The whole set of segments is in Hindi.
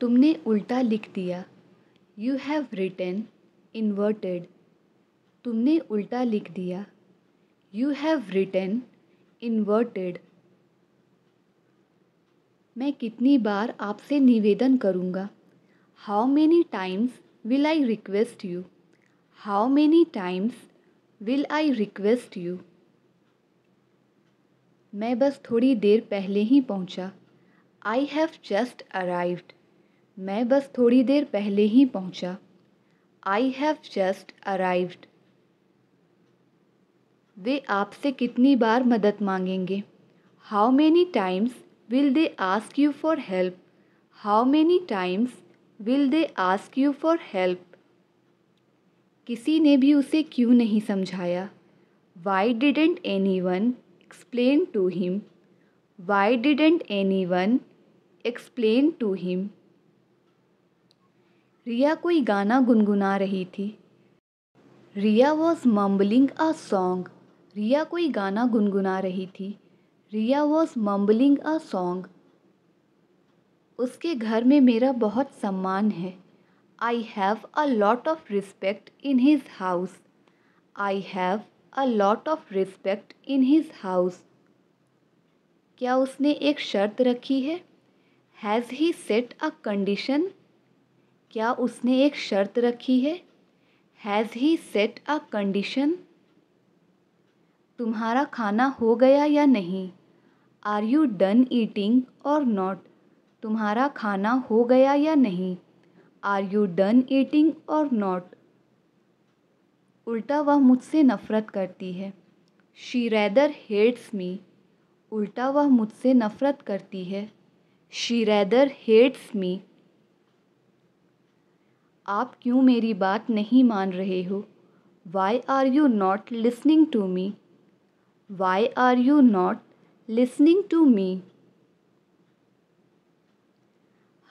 तुमने उल्टा लिख दिया यू हैव रिटन इन्वर्टेड तुमने उल्टा लिख दिया यू हैव रिटन इन्वर्टेड मैं कितनी बार आपसे निवेदन करूँगा how many times will I request you how many times will I request you मैं बस थोड़ी देर पहले ही पहुँचा आई हैव जस्ट अराइव्ड मैं बस थोड़ी देर पहले ही पहुँचा आई हैव जस्ट अराइव्ड वे आपसे कितनी बार मदद मांगेंगे how many times will they ask you for help how many times will they ask you for help किसी ने भी उसे क्यों नहीं समझाया why didn't anyone explain to him why didn't anyone explain to him Riya कोई गाना गुनगुना रही थी Riya was mumbling a song Riya कोई गाना गुनगुना रही थी Riya was mumbling a song उसके घर में मेरा बहुत सम्मान है I have a lot of respect in his house I have a lot of respect in his house क्या उसने एक शर्त रखी है has he set a condition क्या उसने एक शर्त रखी है has he set a condition तुम्हारा खाना हो गया या नहीं are you done eating or not तुम्हारा खाना हो गया या नहीं are you done eating or not उल्टा वह मुझसे नफ़रत करती है शी रैदर हेट्स मी उल्टा वह मुझसे नफ़रत करती है शी रैदर हेट्स मी आप क्यों मेरी बात नहीं मान रहे हो why are you not listening to me why are you not listening to me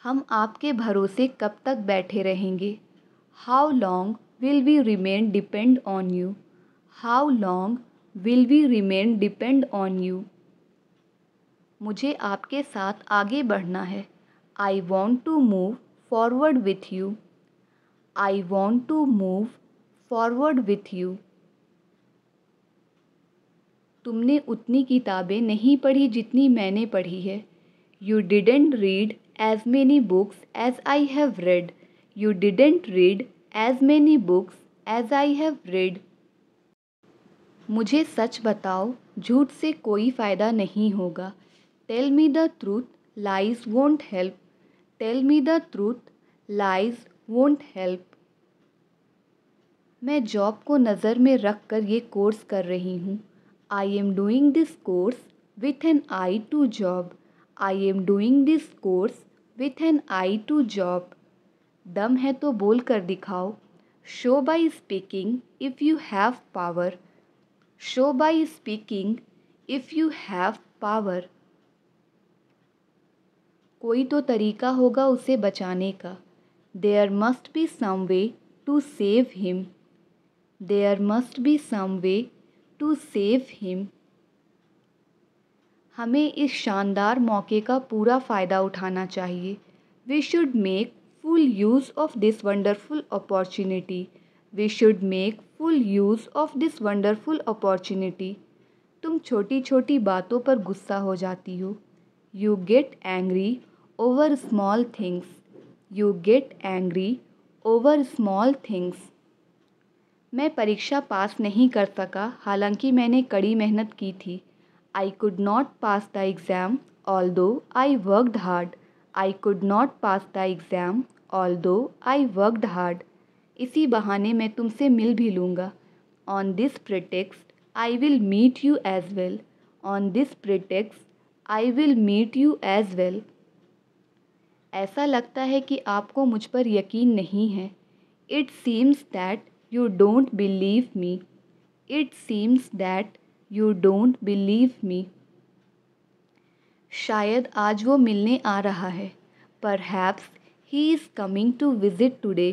हम आपके भरोसे कब तक बैठे रहेंगे how long will we remain depend on you how long will we remain depend on you मुझे आपके साथ आगे बढ़ना है I want to move forward with you I want to move forward with you तुमने उतनी किताबें नहीं पढ़ी जितनी मैंने पढ़ी है you didn't read as many books as I have read you didn't read as many books as I have read मुझे सच बताओ झूठ से कोई फ़ायदा नहीं होगा tell me the truth lies won't help tell me the truth lies won't help मैं जॉब को नज़र में रख कर ये कोर्स कर रही हूँ I am doing this course with an I two job I am doing this course with an I two job दम है तो बोल कर दिखाओ show by speaking if you have power show by speaking if you have power कोई तो तरीका होगा उसे बचाने का There must be some way to save him. There must be some way to save him. हमें इस शानदार मौके का पूरा फ़ायदा उठाना चाहिए we should make full use of this wonderful opportunity we should make full use of this wonderful opportunity तुम छोटी छोटी बातों पर गुस्सा हो जाती हो you get angry over small things you get angry over small things मैं परीक्षा पास नहीं कर सका हालांकि मैंने कड़ी मेहनत की थी I could not pass the exam although I worked hard I could not pass the exam although I worked hard इसी बहाने मैं तुमसे मिल भी लूँगा on this pretext I will meet you as well on this pretext I will meet you as well ऐसा लगता है कि आपको मुझ पर यकीन नहीं है it seems that you don't believe me it seems that you don't believe me शायद आज वो मिलने आ रहा है perhaps he is coming to visit today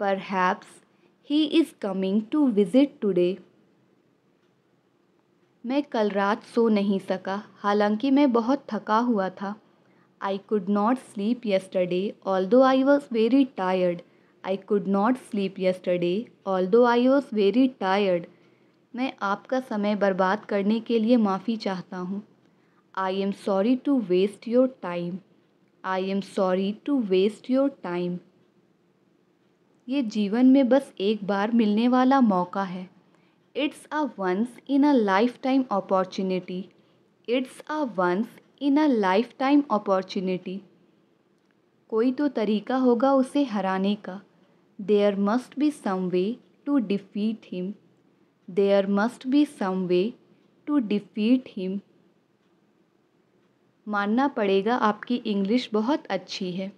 perhaps he is coming to visit today मैं कल रात सो नहीं सका हालांकि मैं बहुत थका हुआ था I could not sleep yesterday, although I was very tired. I could not sleep yesterday, although I was very tired. मैं आपका समय बर्बाद करने के लिए माफ़ी चाहता हूँ I am sorry to waste your time I am sorry to waste your time ये जीवन में बस एक बार मिलने वाला मौका है it's a once in a lifetime opportunity it's a once in a lifetime opportunity कोई तो तरीका होगा उसे हराने का there must be some way to defeat him there must be some way to defeat him मानना पड़ेगा आपकी इंग्लिश बहुत अच्छी है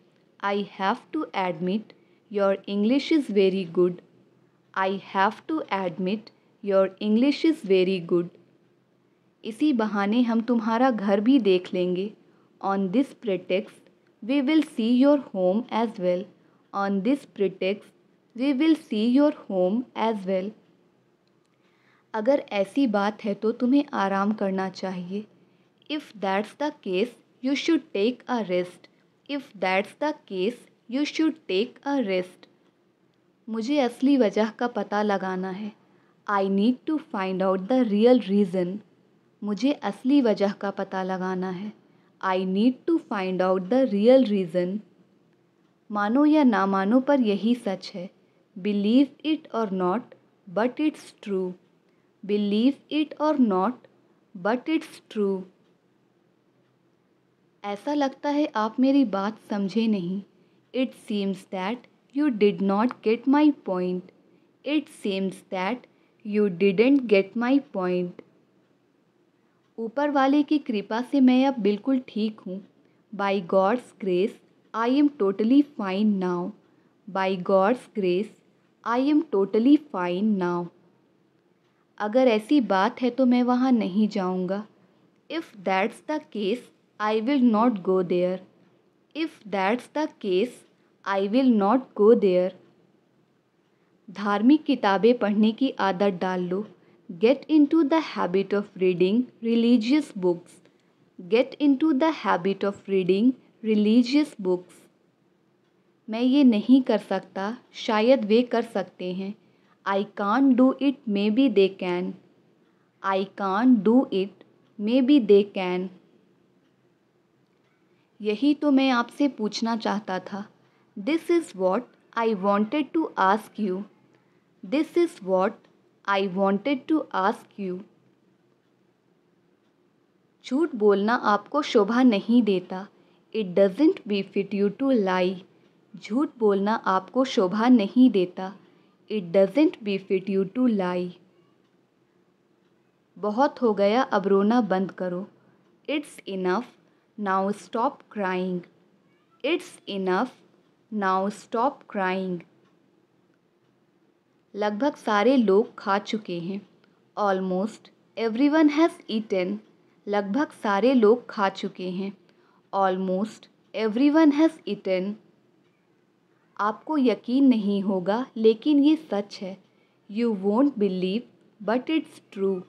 I have to admit your English is very good I have to admit your English is very good इसी बहाने हम तुम्हारा घर भी देख लेंगे on this pretext we will see your home as well on this pretext we will see your home as well अगर ऐसी बात है तो तुम्हें आराम करना चाहिए if that's the case you should take a rest if that's the case you should take a rest मुझे असली वजह का पता लगाना है I need to find out the real reason मुझे असली वजह का पता लगाना है I need to find out the real reason मानो या ना मानो पर यही सच है believe it or not but it's true believe it or not but it's true ऐसा लगता है आप मेरी बात समझे नहीं it seems that you did not get my point it seems that you didn't get my point ऊपर वाले की कृपा से मैं अब बिल्कुल ठीक हूँ by God's grace I am totally fine now by God's grace I am totally fine now अगर ऐसी बात है तो मैं वहाँ नहीं जाऊँगा if that's the case I will not go there if that's the case I will not go there धार्मिक किताबें पढ़ने की आदत डाल लो Get into the habit of reading religious books. Get into the habit of reading religious books. मैं ये नहीं कर सकता शायद वे कर सकते हैं I can do it maybe they can I can do it maybe they can यही तो मैं आपसे पूछना चाहता था this is what I wanted to ask you this is what I wanted to ask you झूठ बोलना आपको शोभा नहीं देता it doesn't befit you to lie झूठ बोलना आपको शोभा नहीं देता it doesn't befit you to lie बहुत हो गया अब रोना बंद करो it's enough now stop crying it's enough now stop crying लगभग सारे लोग खा चुके हैं almost everyone has eaten लगभग सारे लोग खा चुके हैं almost everyone has eaten आपको यकीन नहीं होगा लेकिन ये सच है you won't believe but it's true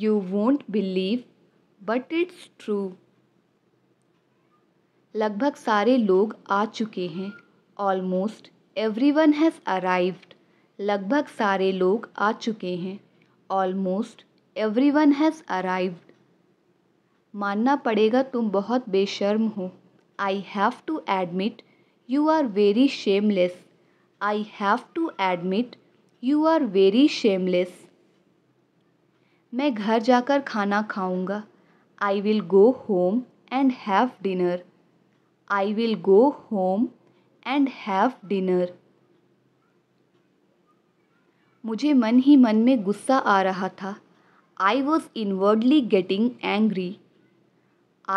you won't believe but it's true लगभग सारे लोग आ चुके हैं almost everyone has arrived लगभग सारे लोग आ चुके हैं almost everyone has arrived मानना पड़ेगा तुम बहुत बेशर्म हो I have to admit you are very shameless I have to admit you are very shameless मैं घर जाकर खाना खाऊंगा I will go home and have dinner I will go home and have dinner मुझे मन ही मन में गुस्सा आ रहा था I was inwardly getting angry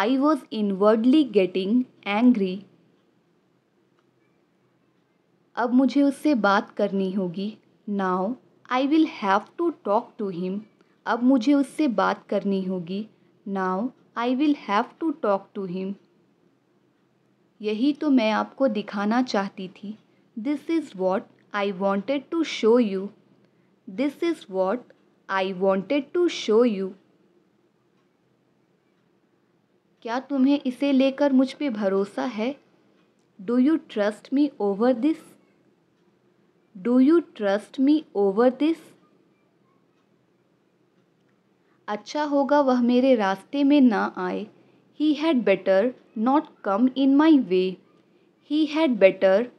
I was inwardly getting angry अब मुझे उससे बात करनी होगी now I will have to talk to him अब मुझे उससे बात करनी होगी now I will have to talk to him यही तो मैं आपको दिखाना चाहती थी this is what I wanted to show you This is what I wanted to show you. क्या तुम्हें इसे लेकर मुझ पे भरोसा है do you trust me over this do you trust me over this अच्छा होगा वह मेरे रास्ते में ना आए he had better not come in my way he had better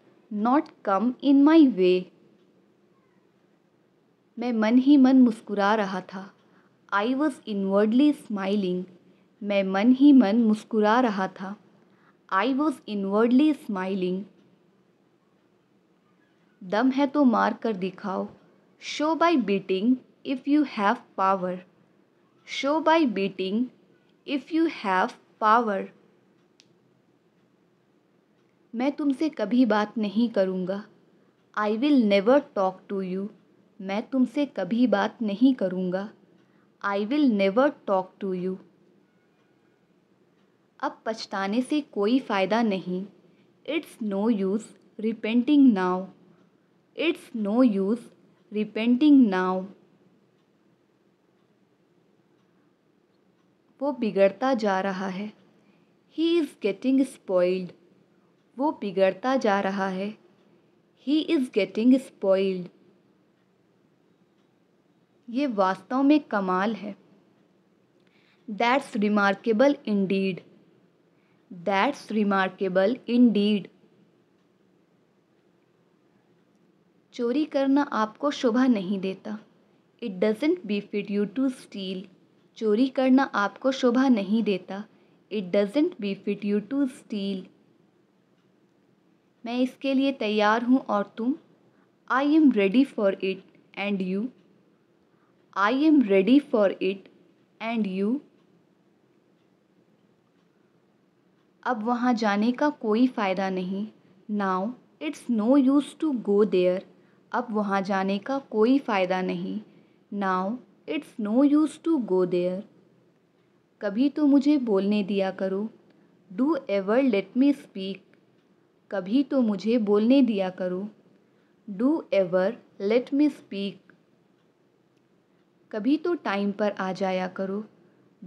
not come in my way मैं मन ही मन मुस्कुरा रहा था आई वॉज़ इनवर्डली स्माइलिंग मैं मन ही मन मुस्कुरा रहा था आई वॉज़ इनवर्डली स्माइलिंग दम है तो मार कर दिखाओ show by beating if you have power show by beating if you have power मैं तुमसे कभी बात नहीं करूँगा I will never talk to you मैं तुमसे कभी बात नहीं करूँगा I will never talk to you अब पछताने से कोई फ़ायदा नहीं it's no use repenting now it's no use repenting now वो बिगड़ता जा रहा है ही इज़ गेटिंग स्पॉइल्ड वो बिगड़ता जा रहा है ही इज़ गेटिंग स्पॉइल्ड ये वास्तव में कमाल है that's remarkable indeed that's remarkable indeed चोरी करना आपको शोभा नहीं देता it doesn't befit you to steal चोरी करना आपको शोभा नहीं देता it doesn't befit you to steal मैं इसके लिए तैयार हूँ और तुम I am ready for it and you I am ready for it and you अब वहाँ जाने का कोई फ़ायदा नहीं now it's no use to go there अब वहाँ जाने का कोई फ़ायदा नहीं now it's no use to go there कभी तो मुझे बोलने दिया करो do ever let me speak कभी तो मुझे बोलने दिया करो do ever let me speak कभी तो टाइम पर आ जाया करो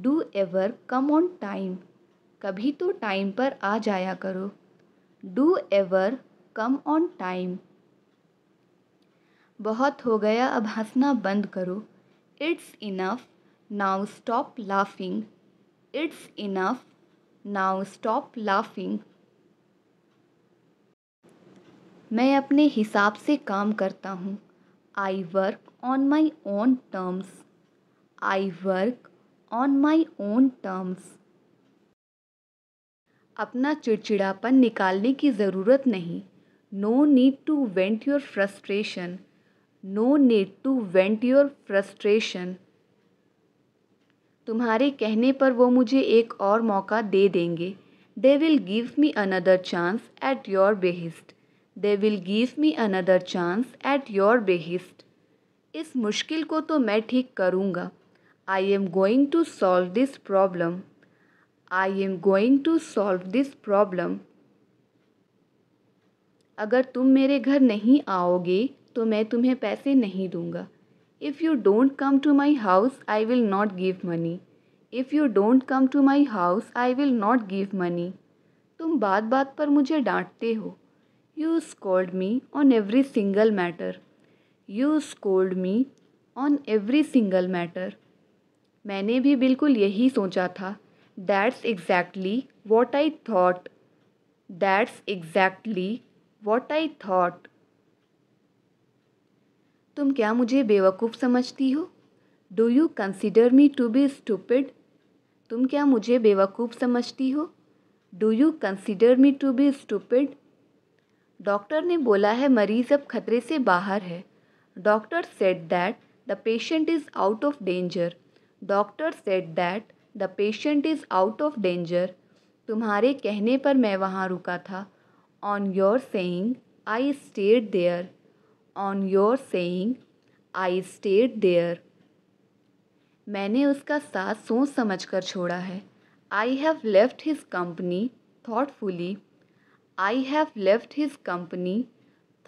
do ever come on time कभी तो टाइम पर आ जाया करो do ever come on time बहुत हो गया अब हंसना बंद करो it's enough now stop laughing it's enough now stop laughing मैं अपने हिसाब से काम करता हूँ I work on my own terms. I work on my own terms. अपना चिड़चिड़ापन निकालने की ज़रूरत नहीं no need to vent your frustration no need to vent your frustration तुम्हारे कहने पर वो मुझे एक और मौका दे देंगे they will give me another chance at your behest they will give me another chance at your behest इस मुश्किल को तो मैं ठीक करूँगा I am going to solve this problem I am going to solve this problem अगर तुम मेरे घर नहीं आओगे तो मैं तुम्हें पैसे नहीं दूंगा if you don't come to my house I will not give money if you don't come to my house I will not give money तुम बात बात पर मुझे डांटते हो you scold me on every single matter you scold me on every single matter मैंने भी बिल्कुल यही सोचा था that's exactly what I thought that's exactly what I thought तुम क्या मुझे बेवकूफ़ समझती हो do you consider me to be stupid तुम क्या मुझे बेवकूफ़ समझती हो do you consider me to be stupid doctor ने बोला है मरीज़ अब खतरे से बाहर है doctor said that the patient is out of danger doctor said that the patient is out of danger तुम्हारे कहने पर मैं वहाँ रुका था on your saying I stayed there on your saying I stayed there मैंने उसका साथ सोच समझ कर छोड़ा है I have left his company thoughtfully I have left his company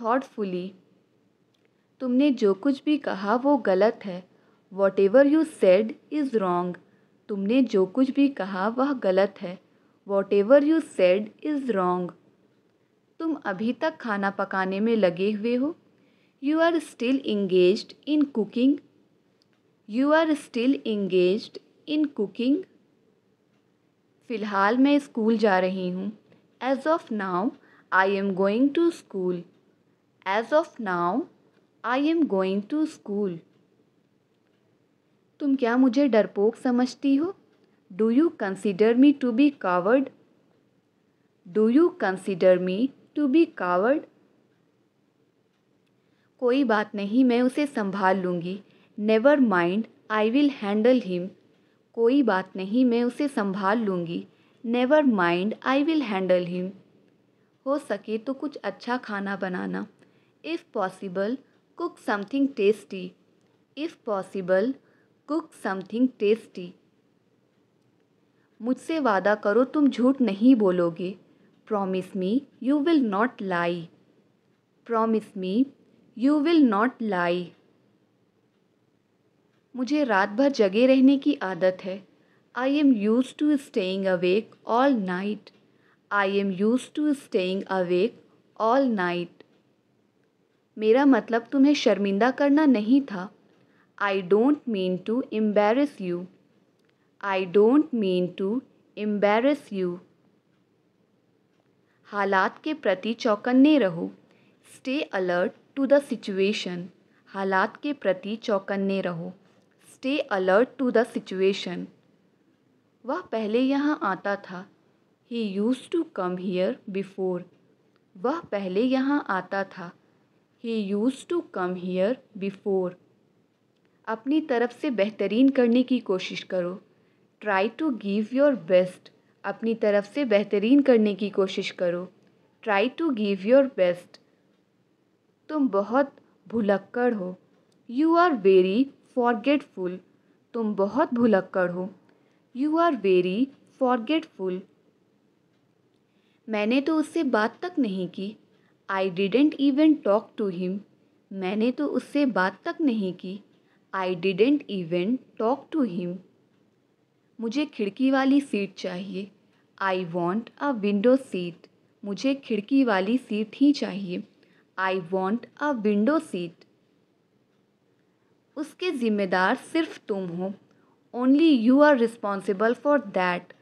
thoughtfully तुमने जो कुछ भी कहा वो गलत है whatever you said is wrong तुमने जो कुछ भी कहा वह गलत है whatever you said is wrong तुम अभी तक खाना पकाने में लगे हुए हो you are still engage in cooking you are still engage in cooking फ़िलहाल मैं स्कूल जा रही हूँ as of now I am going to school as of now I am going to school तुम क्या मुझे डरपोक समझती हो do you consider me to be coward do you consider me to be coward कोई बात नहीं मैं उसे संभाल लूँगी never mind I will handle him कोई बात नहीं मैं उसे संभाल लूँगी never mind I will handle him हो सके तो कुछ अच्छा खाना बनाना if possible cook something tasty. If possible, cook something tasty. मुझसे वादा करो तुम झूठ नहीं बोलोगे promise me you will not lie promise me you will not lie मुझे रात भर जगे रहने की आदत है I am use to staying awake all night I am use to staying awake all night मेरा मतलब तुम्हें शर्मिंदा करना नहीं था I don't mean to embarrass you I don't mean to embarrass you हालात के प्रति चौकन्ने रहो stay alert to the situation हालात के प्रति चौकन्ने रहो stay alert to the situation वह पहले यहाँ आता था ही use to come here before वह पहले यहाँ आता था ही use to come here before अपनी तरफ से बेहतरीन करने की कोशिश करो try to give your best अपनी तरफ से बेहतरीन करने की कोशिश करो try to give your best तुम बहुत भुलक्कड़ हो यू आर वेरी फॉरगेटफुल तुम बहुत भुलक्कड़ हो यू आर वेरी फॉरगेटफुल मैंने तो उससे बात तक नहीं की I didn't even talk to him मैंने तो उससे बात तक नहीं की I didn't even talk to him मुझे खिड़की वाली सीट चाहिए I want a window seat मुझे खिड़की वाली सीट ही चाहिए I want a window seat उसके ज़िम्मेदार सिर्फ तुम हो only you are responsible for that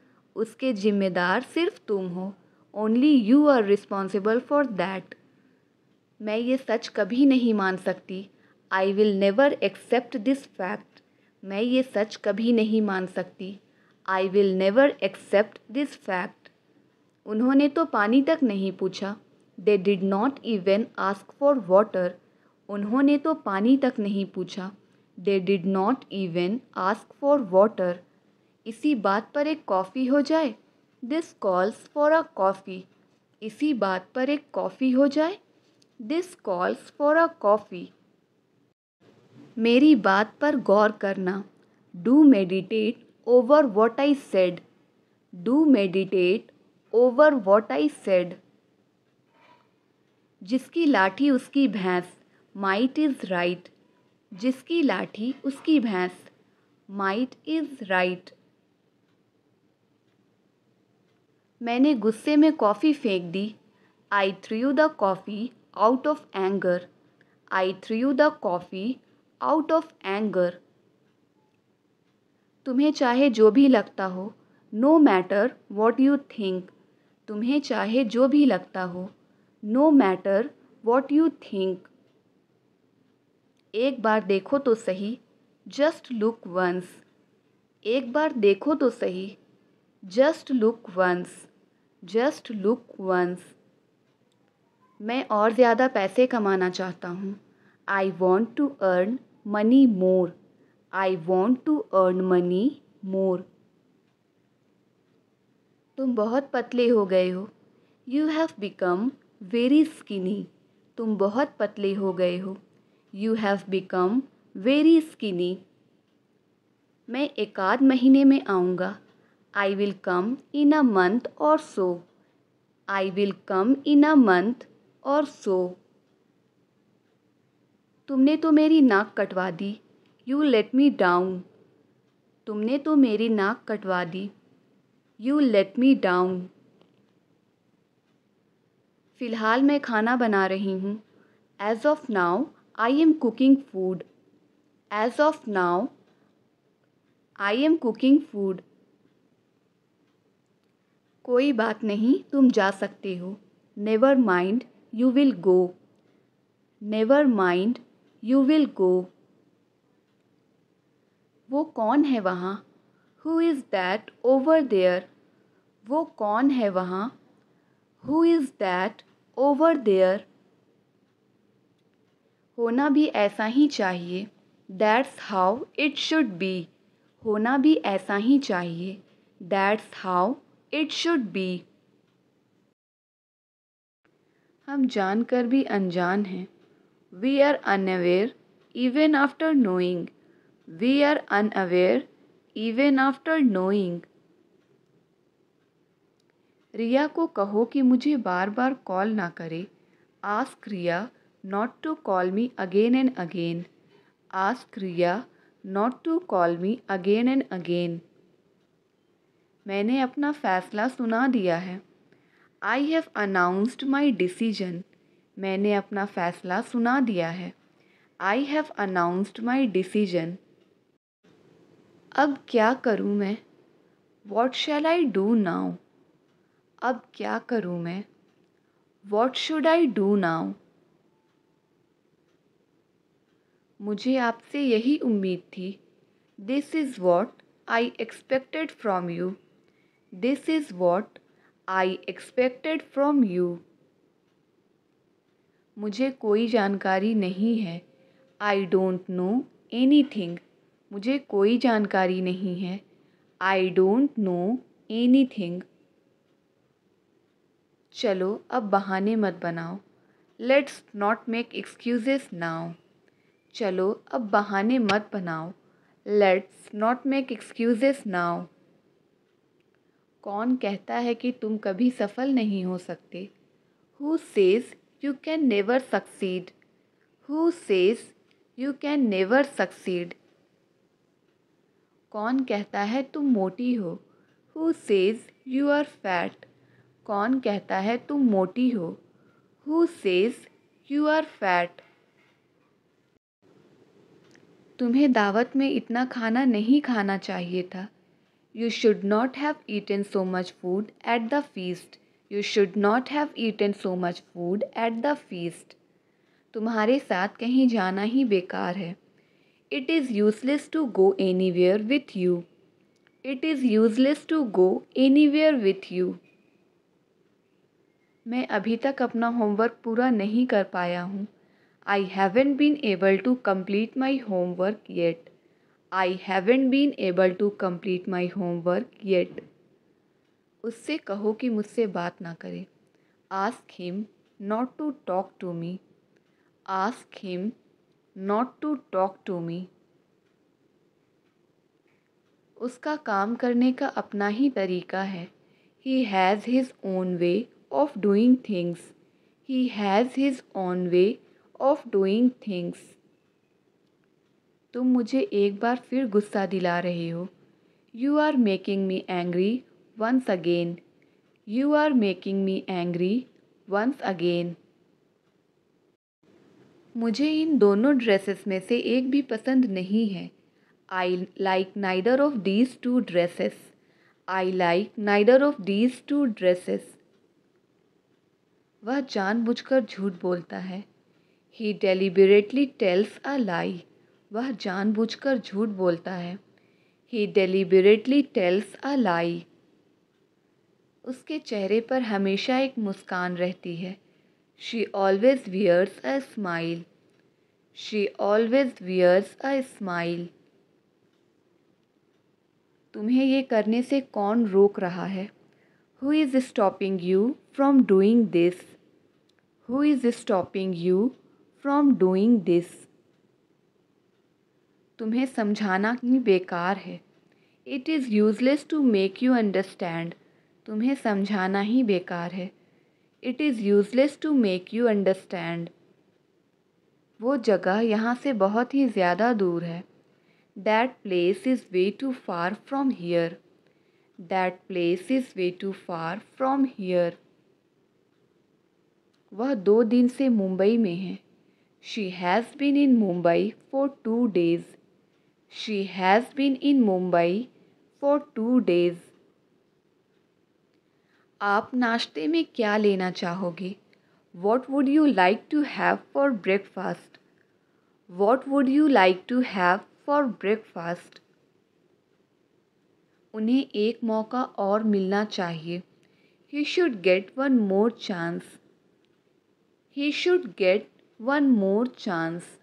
उसके ज़िम्मेदार सिर्फ तुम हो only you are responsible for that मैं ये सच कभी नहीं मान सकती I will never accept this fact मैं ये सच कभी नहीं मान सकती I will never accept this fact उन्होंने तो पानी तक नहीं पूछा they did not even ask for water उन्होंने तो पानी तक नहीं पूछा they did not even ask for water इसी बात पर एक कॉफ़ी हो जाए this calls for a coffee इसी बात पर एक कॉफ़ी हो जाए this calls for a coffee मेरी बात पर गौर करना do meditate over what I said do meditate over what I said जिसकी लाठी उसकी भैंस माइट इज़ राइट जिसकी लाठी उसकी भैंस माइट इज़ राइट मैंने गुस्से में कॉफ़ी फेंक दी I you the coffee out of anger I you the coffee out of anger तुम्हें चाहे जो भी लगता हो no matter what you think तुम्हें चाहे जो भी लगता हो no matter what you think एक बार देखो तो सही जस्ट लुक वंस एक बार देखो तो सही just look once just look once मैं और ज़्यादा पैसे कमाना चाहता हूँ I want to earn money more I want to earn money more तुम बहुत पतले हो गए हो you have become very skinny तुम बहुत पतले हो गए हो you have become very skinny मैं एक आध महीने में आऊँगा I will come in a month or so. I will come in a month or so. तुमने तो मेरी नाक कटवा दी You let me down. तुमने तो मेरी नाक कटवा दी You let me down. फ़िलहाल मैं खाना बना रही हूँ As of now, I am cooking food. As of now, I am cooking food. कोई बात नहीं तुम जा सकते हो never mind you will go never mind you will go वो कौन है वहाँ who is that over there वो कौन है वहाँ who is that over there होना भी ऐसा ही चाहिए that's how it should be होना भी ऐसा ही चाहिए that's how it should be हम जानकर भी अनजान हैं we are unaware even after knowing we are unaware even after knowing रिया को कहो कि मुझे बार बार कॉल ना करे ask Riya not to call me again and again ask Riya not to call me again and again मैंने अपना फ़ैसला सुना दिया है I have announced my decision मैंने अपना फ़ैसला सुना दिया है I have announced my decision अब क्या करूँ मैं what shall I do now अब क्या करूँ मैं what should I do now मुझे आपसे यही उम्मीद थी this is what I expected from you this is what I expected from you मुझे कोई जानकारी नहीं है I don't know anything मुझे कोई जानकारी नहीं है I don't know anything चलो अब बहाने मत बनाओ let's not make excuses now चलो अब बहाने मत बनाओ let's not make excuses now कौन कहता है कि तुम कभी सफल नहीं हो सकते who says you can never succeed who says you can never succeed कौन कहता है तुम मोटी हो who says you are fat कौन कहता है तुम मोटी हो who says you are fat तुम्हें दावत में इतना खाना नहीं खाना चाहिए था you should not have eat have so much food at the the you should not have eat eaten so much food at the feast. तुम्हारे साथ कहीं जाना ही बेकार है it is useless to go anywhere with you it is useless to go anywhere with you मैं अभी तक अपना होमवर्क पूरा नहीं कर पाया हूँ I haven't been able to complete my homework yet I haven't been able to complete my homework yet उससे कहो कि मुझसे बात ना करे ask him not to talk to me ask him not to talk to me उसका काम करने का अपना ही तरीका है he has his own way of doing things he has his own way of doing things तुम मुझे एक बार फिर गुस्सा दिला रहे हो you are making me angry once again you are making me angry once again मुझे इन दोनों ड्रेसेस में से एक भी पसंद नहीं है I like neither of these two dresses I like neither of these two dresses वह जानबूझकर झूठ बोलता है ही डेलीबरेटली टेल्स अ लाई वह जानबूझकर झूठ बोलता है ही डेलीबरेटली टेल्स अ लाई उसके चेहरे पर हमेशा एक मुस्कान रहती है she always wears a smile she always wears a smile तुम्हें ये करने से कौन रोक रहा है who is stopping you from doing this who is stopping you from doing this तुम्हें समझाना ही बेकार है it is useless to make you understand तुम्हें समझाना ही बेकार है it is useless to make you understand वो जगह यहाँ से बहुत ही ज़्यादा दूर है that place is way too far from here that place is way too far from here वह दो दिन से मुंबई में है she has been in Mumbai for two days She has been in Mumbai for two days. आप नाश्ते में क्या लेना चाहोगे what would you like to have for breakfast what would you like to have for breakfast उन्हें एक मौका और मिलना चाहिए he should get one more chance he should get one more chance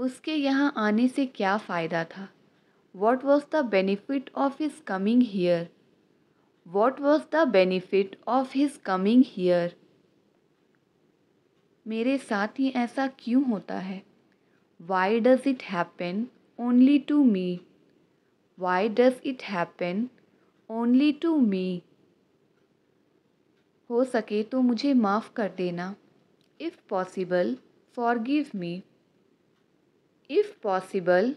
उसके यहाँ आने से क्या फ़ायदा था what was the benefit of his coming here what was the benefit of his coming here मेरे साथ ही ऐसा क्यों होता है why does it happen only to me why does it happen only to me हो सके तो मुझे माफ़ कर देना if possible give me possible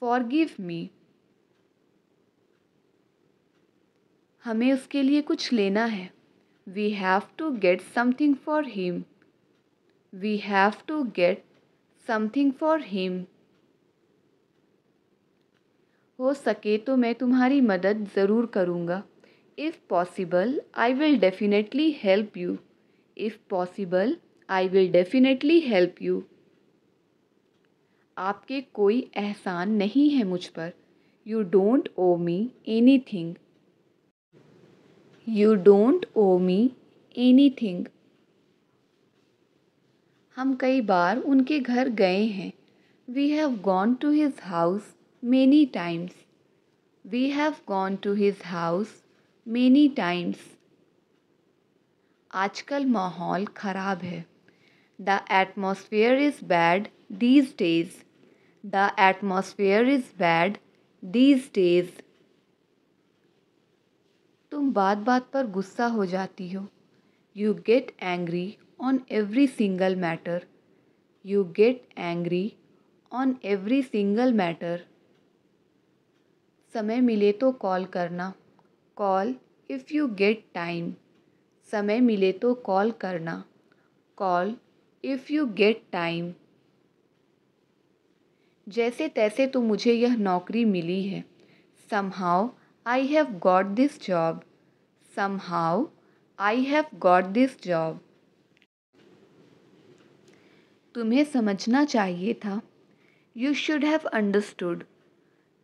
forgive me हमें उसके लिए कुछ लेना है we have to get something for him we have to get something for him हो सके तो मैं तुम्हारी मदद ज़रूर करूँगा if possible I will definitely help you if possible I will definitely help you आपके कोई एहसान नहीं है मुझ पर you don't owe me anything you don't owe me anything हम कई बार उनके घर गए हैं we have gone to his house many times we have gone to his house many times आजकल माहौल ख़राब है the atmosphere is bad these days The atmosphere is bad these days. तुम बात बात पर गुस्सा हो जाती हो you get angry on every single matter you get angry on every single matter समय मिले तो कॉल करना call if you get time समय मिले तो कॉल करना call if you get time जैसे तैसे तो मुझे यह नौकरी मिली है somehow I have got this job somehow I have got this job तुम्हें समझना चाहिए था यू शुड हैव अंडरस्टूड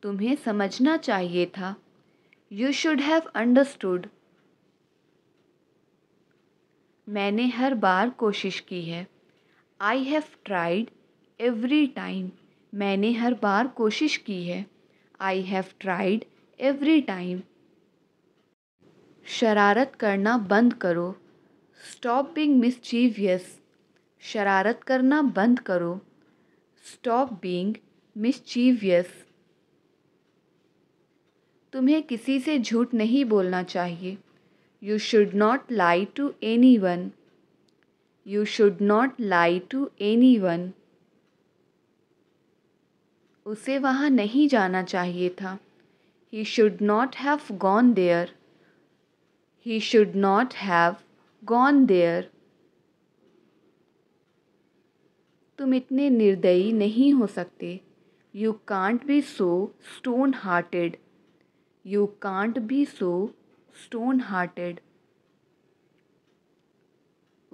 तुम्हें समझना चाहिए था यू शुड हैव अंडरस्टूड मैंने हर बार कोशिश की है I have tried every time मैंने हर बार कोशिश की है I have tried every time शरारत करना बंद करो स्टॉप बींग मिसचीवियस शरारत करना बंद करो स्टॉप बींग मिसचीवियस तुम्हें किसी से झूठ नहीं बोलना चाहिए you should not lie to anyone you should not lie to anyone उसे वहाँ नहीं जाना चाहिए था he should not have gone there he should not have gone there तुम इतने निर्दयी नहीं हो सकते you can't be so stone hearted you can't be so stone hearted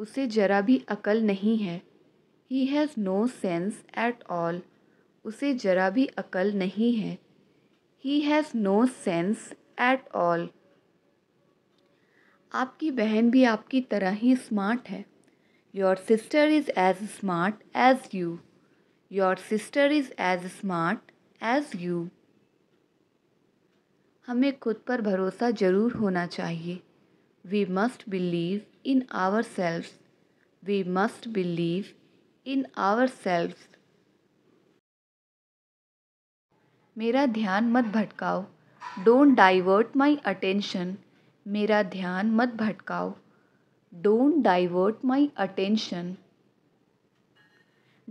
उसे जरा भी अकल नहीं है he has no sense at all उसे ज़रा भी अकल नहीं है he has no sense at all आपकी बहन भी आपकी तरह ही स्मार्ट है your sister is as smart as you your sister is as smart as you हमें खुद पर भरोसा ज़रूर होना चाहिए we must believe in our self we must believe in our self मेरा ध्यान मत भटकाओ डोंट डाइवर्ट माई अटेंशन मेरा ध्यान मत भटकाओ डोंट डाइवर्ट माई अटेंशन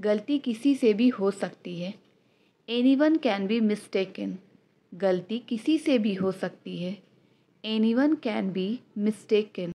गलती किसी से भी हो सकती है anyone can be mistaken गलती किसी से भी हो सकती है anyone can be mistaken